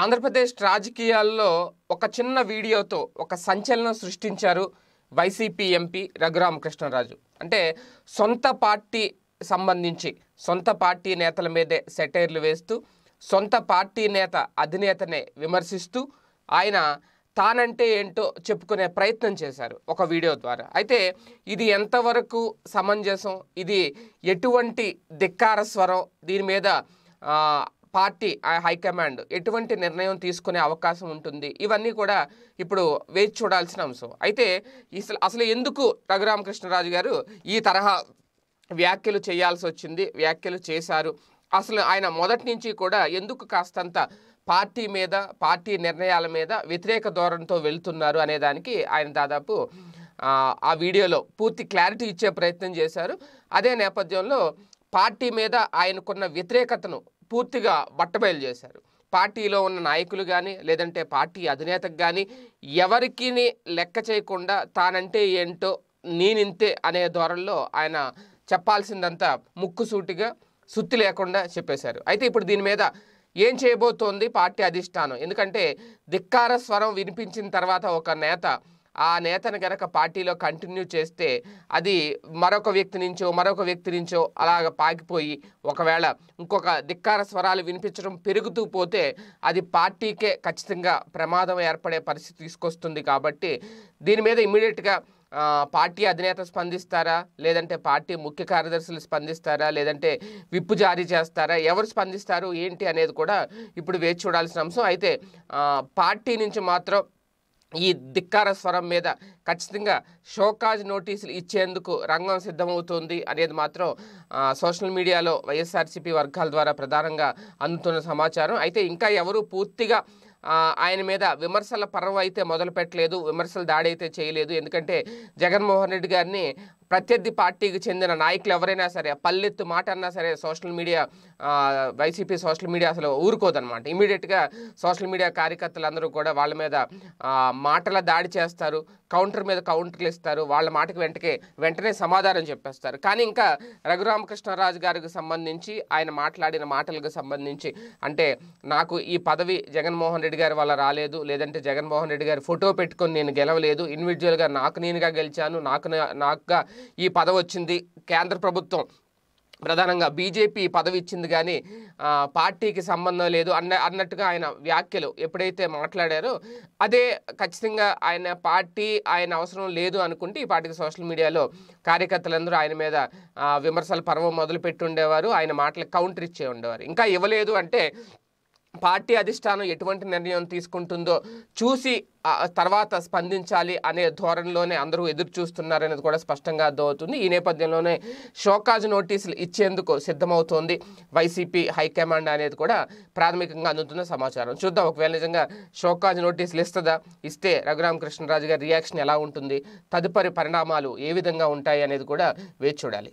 ఆంధ్రప్రదేశ్ రాజకీయాల్లో ఒక చిన్న వీడియోతో ఒక సంచలనం సృష్టించారు వైసీపీ ఎంపీ రఘురామకృష్ణరాజు అంటే సొంత పార్టీ సంబంధించి సొంత పార్టీ నేతల మీదే సెటైర్లు వేస్తూ సొంత పార్టీ నేత అధినేతనే విమర్శిస్తూ ఆయన తానంటే ఏంటో చెప్పుకునే ప్రయత్నం చేశారు ఒక వీడియో ద్వారా అయితే ఇది ఎంతవరకు సమంజసం ఇది ఎటువంటి ధిక్కార స్వరం దీని మీద పార్టీ హైకమాండ్ ఎటువంటి నిర్ణయం తీసుకునే అవకాశం ఉంటుంది ఇవన్నీ కూడా ఇప్పుడు వేచి చూడాల్సిన అంశం అయితే అసలు అసలు ఎందుకు రఘురామకృష్ణరాజు గారు ఈ తరహా వ్యాఖ్యలు చేయాల్సి వచ్చింది వ్యాఖ్యలు చేశారు అసలు ఆయన మొదటి నుంచి కూడా ఎందుకు కాస్తంత పార్టీ మీద పార్టీ నిర్ణయాల మీద వ్యతిరేక ధోరణితో వెళ్తున్నారు అనేదానికి ఆయన దాదాపు ఆ వీడియోలో పూర్తి క్లారిటీ ఇచ్చే ప్రయత్నం చేశారు అదే నేపథ్యంలో పార్టీ మీద ఆయనకున్న వ్యతిరేకతను పూర్తిగా బట్టబయలు చేశారు పార్టీలో ఉన్న నాయకులు కానీ లేదంటే పార్టీ అధినేతకు కానీ ఎవరికి లెక్క చేయకుండా తానంటే ఏంటో నేనింతే అనే ధోరణిలో ఆయన చెప్పాల్సిందంతా ముక్కుసూటిగా సుత్తి లేకుండా చెప్పేశారు అయితే ఇప్పుడు దీని మీద ఏం చేయబోతోంది పార్టీ అధిష్టానం ఎందుకంటే ధిక్కార స్వరం వినిపించిన తర్వాత ఒక నేత ఆ నేతను గనక పార్టీలో కంటిన్యూ చేస్తే అది మరొక వ్యక్తి నుంచో మరొక వ్యక్తి నుంచో అలాగ పాకిపోయి ఒకవేళ ఇంకొక ధిక్కార స్వరాలు వినిపించడం పెరుగుతూ పోతే అది పార్టీకే ఖచ్చితంగా ప్రమాదం ఏర్పడే పరిస్థితి తీసుకొస్తుంది కాబట్టి దీని మీద ఇమీడియట్గా పార్టీ అధినేత స్పందిస్తారా లేదంటే పార్టీ ముఖ్య కార్యదర్శులు స్పందిస్తారా లేదంటే విప్పు జారీ చేస్తారా ఎవరు స్పందిస్తారు ఏంటి అనేది కూడా ఇప్పుడు వేచి చూడాల్సిన అంశం అయితే పార్టీ నుంచి మాత్రం ఈ ధిక్కార స్వరం మీద ఖచ్చితంగా షోకాజ్ నోటీసులు ఇచ్చేందుకు రంగం సిద్ధమవుతోంది అనేది మాత్రం సోషల్ మీడియాలో వైఎస్ఆర్సీపీ వర్గాల ద్వారా ప్రధానంగా అందుతున్న సమాచారం అయితే ఇంకా ఎవరు పూర్తిగా ఆయన మీద విమర్శల పర్వం అయితే మొదలు పెట్టలేదు విమర్శల దాడి అయితే చేయలేదు ఎందుకంటే జగన్మోహన్ రెడ్డి గారిని ప్రత్యర్థి పార్టీకి చెందిన నాయకులు ఎవరైనా సరే పల్లెత్తు మాట అన్నా సరే social media YCP social media అసలు ఊరుకోదనమాట ఇమీడియట్గా సోషల్ మీడియా అందరూ కూడా వాళ్ళ మీద మాటల దాడి చేస్తారు కౌంటర్ మీద కౌంటర్లు ఇస్తారు వాళ్ళ మాటకి వెంటకే వెంటనే సమాధానం చెప్పేస్తారు కానీ ఇంకా రఘురామకృష్ణరాజు గారికి సంబంధించి ఆయన మాట్లాడిన మాటలకు సంబంధించి అంటే నాకు ఈ పదవి జగన్మోహన్ రెడ్డి గారి వల్ల రాలేదు లేదంటే జగన్మోహన్ రెడ్డి గారి ఫోటో పెట్టుకొని నేను గెలవలేదు ఇండివిజువల్గా నాకు నేనుగా గెలిచాను నాకు నాకుగా ఈ పదవి వచ్చింది కేంద్ర ప్రభుత్వం ప్రధానంగా బీజేపీ పదవి ఇచ్చింది కానీ పార్టీకి సంబంధం లేదు అన్న అన్నట్టుగా ఆయన వ్యాఖ్యలు ఎప్పుడైతే మాట్లాడారో అదే ఖచ్చితంగా ఆయన పార్టీ ఆయన అవసరం లేదు అనుకుంటే ఈ పార్టీకి సోషల్ మీడియాలో కార్యకర్తలందరూ ఆయన మీద విమర్శల పర్వం మొదలుపెట్టి ఉండేవారు ఆయన మాటలకు కౌంటర్ ఇచ్చే ఉండేవారు ఇంకా ఇవ్వలేదు అంటే పార్టీ అధిష్టానం ఎటువంటి నిర్ణయం తీసుకుంటుందో చూసి తర్వాత స్పందించాలి అనే ధోరణిలోనే అందరూ ఎదురు చూస్తున్నారనేది కూడా స్పష్టంగా అర్థమవుతుంది ఈ నేపథ్యంలోనే షోకాజ్ నోటీసులు ఇచ్చేందుకు సిద్ధమవుతోంది వైసీపీ హైకమాండ్ అనేది కూడా ప్రాథమికంగా అందుతున్న సమాచారం చూద్దాం ఒకవేళ నిజంగా షోకాజ్ నోటీసులు ఇస్తుందా ఇస్తే రఘురామకృష్ణరాజు గారి రియాక్షన్ ఎలా ఉంటుంది తదుపరి పరిణామాలు ఏ విధంగా ఉంటాయి అనేది కూడా వేచి చూడాలి